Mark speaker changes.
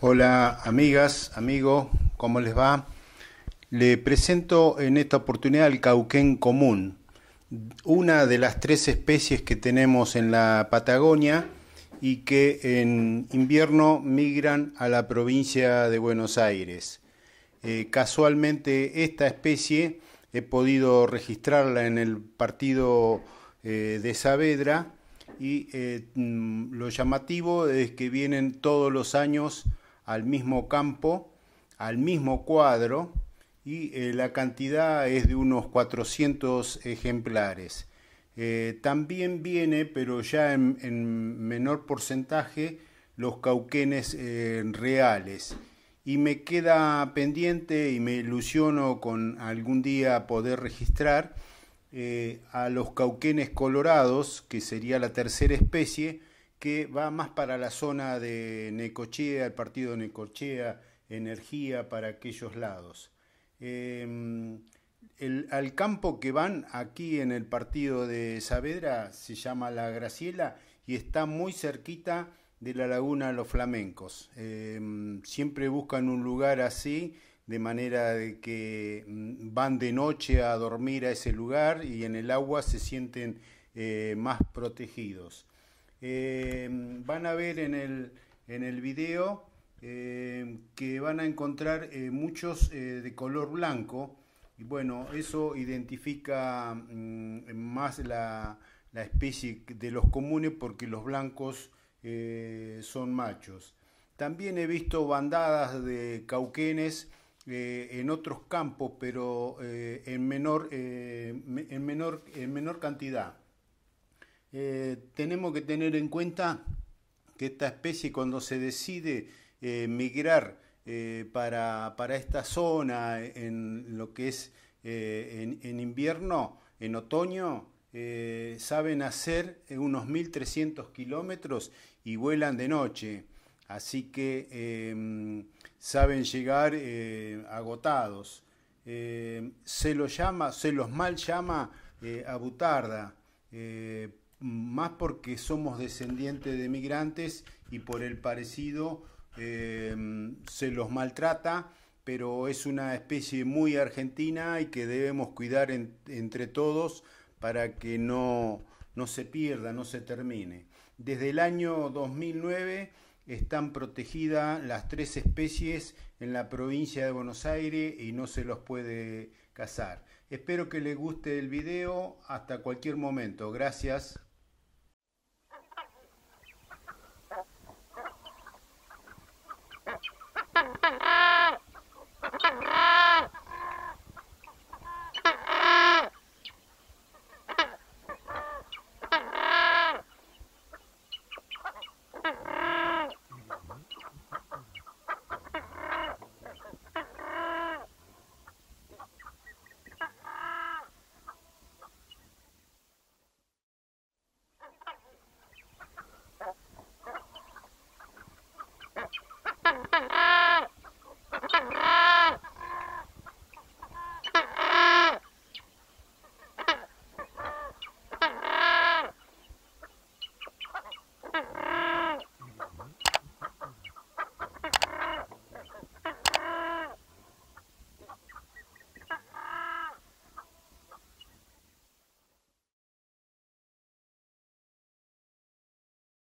Speaker 1: Hola amigas, amigos, ¿cómo les va? Le presento en esta oportunidad el cauquén común, una de las tres especies que tenemos en la Patagonia y que en invierno migran a la provincia de Buenos Aires. Eh, casualmente esta especie he podido registrarla en el partido eh, de Saavedra y eh, mm, lo llamativo es que vienen todos los años al mismo campo, al mismo cuadro y eh, la cantidad es de unos 400 ejemplares. Eh, también viene, pero ya en, menor porcentaje, los cauquenes eh, reales. Y me queda pendiente y me ilusiono con algún día poder registrar a los cauquenes colorados, que sería la tercera especie, que va más para la zona de Necochea, el partido de Necochea, energía para aquellos lados. Em, el, al campo que van aquí en el partido de Saavedra se llama La Graciela y está muy cerquita de la laguna Los Flamencos. Em, siempre buscan un lugar así, de manera de que mm, van de noche a dormir a ese lugar y en el agua se sienten eh, más protegidos. Eh, van a ver en el, en video eh, que van a encontrar eh, muchos de color blanco. Y bueno, eso identifica mm, más la, la, especie de los comunes porque los blancos son machos. También he visto bandadas de cauquenes en otros campos, pero en menor, en, menor, en menor cantidad. Eh, tenemos que tener en cuenta que esta especie cuando se decide eh, migrar eh, para, esta zona en lo que es en, invierno, en otoño, saben hacer unos 1.300 kilómetros y vuelan de noche. Así que em, saben llegar agotados. se los llama, se los mal llama abutarda más porque somos descendientes de migrantes y por el parecido eh, se los maltrata, pero es una especie muy argentina y que debemos cuidar entre todos para que no, no se pierda, no se termine. Desde el año 2009 están protegidas las tres especies en la provincia de Buenos Aires y no se los puede cazar. Espero que les guste el video. Hasta cualquier momento. Gracias.